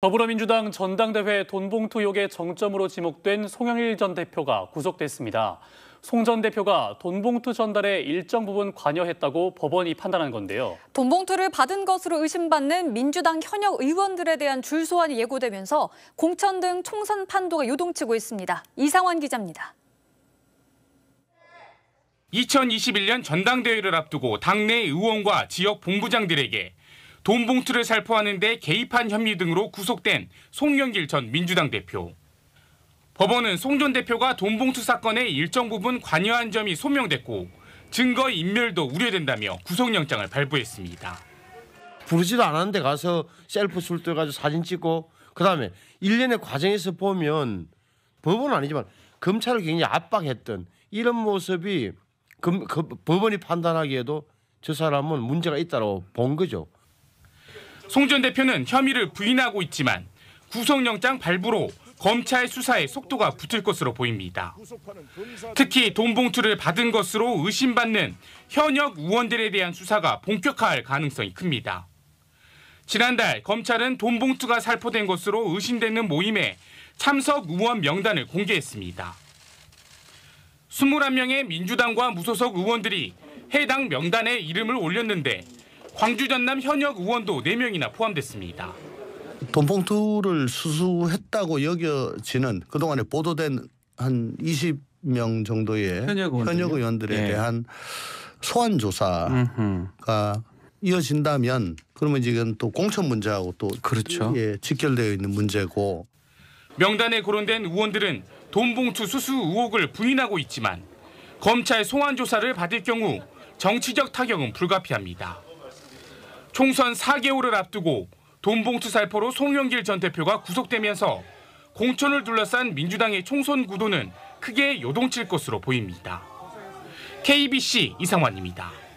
더불어민주당 전당대회 돈봉투 의혹의 정점으로 지목된 송영일 전 대표가 구속됐습니다. 송 전 대표가 돈봉투 전달에 일정 부분 관여했다고 법원이 판단한 건데요. 돈봉투를 받은 것으로 의심받는 민주당 현역 의원들에 대한 줄 소환이 예고되면서 공천 등 총선 판도가 요동치고 있습니다. 이상원 기자입니다. 2021년 전당대회를 앞두고 당내 의원과 지역 본부장들에게 돈 봉투를 살포하는데 개입한 혐의 등으로 구속된 송영길 전 민주당 대표. 법원은 송 전 대표가 돈 봉투 사건에 일정 부분 관여한 점이 소명됐고 증거 인멸도 우려된다며 구속영장을 발부했습니다. 부르지도 않았는데 가서 셀프 술 떠가지고 사진 찍고 그다음에 일련의 과정에서 보면 법은 아니지만 검찰을 굉장히 압박했던 이런 모습이 그, 그, 법원이 판단하기에도 저 사람은 문제가 있다고 본 거죠. 송전 대표는 혐의를 부인하고 있지만 구속영장 발부로 검찰 수사에 속도가 붙을 것으로 보입니다. 특히 돈 봉투를 받은 것으로 의심받는 현역 의원들에 대한 수사가 본격화할 가능성이 큽니다. 지난달 검찰은 돈 봉투가 살포된 것으로 의심되는 모임에 참석 의원 명단을 공개했습니다. 21명의 민주당과 무소속 의원들이 해당 명단에 이름을 올렸는데 광주 전남 현역 의원도 4명이나 포함됐습니다. 돈봉투를 수수했다고 여겨지는 그동안에 보도된 한 20명 정도의 현역, 현역 의원들에 예. 대한 소환 조사가 이어진다면 그러면 지금 또 공천 문제하고 또 그렇죠. 예, 직결되어 있는 문제고 명단에 거론된 의원들은 돈봉투 수수 의혹을 부인하고 있지만 검찰 소환 조사를 받을 경우 정치적 타격은 불가피합니다. 총선 4개월을 앞두고 돈봉투 살포로 송영길 전 대표가 구속되면서 공천을 둘러싼 민주당의 총선 구도는 크게 요동칠 것으로 보입니다. KBC 이상환입니다.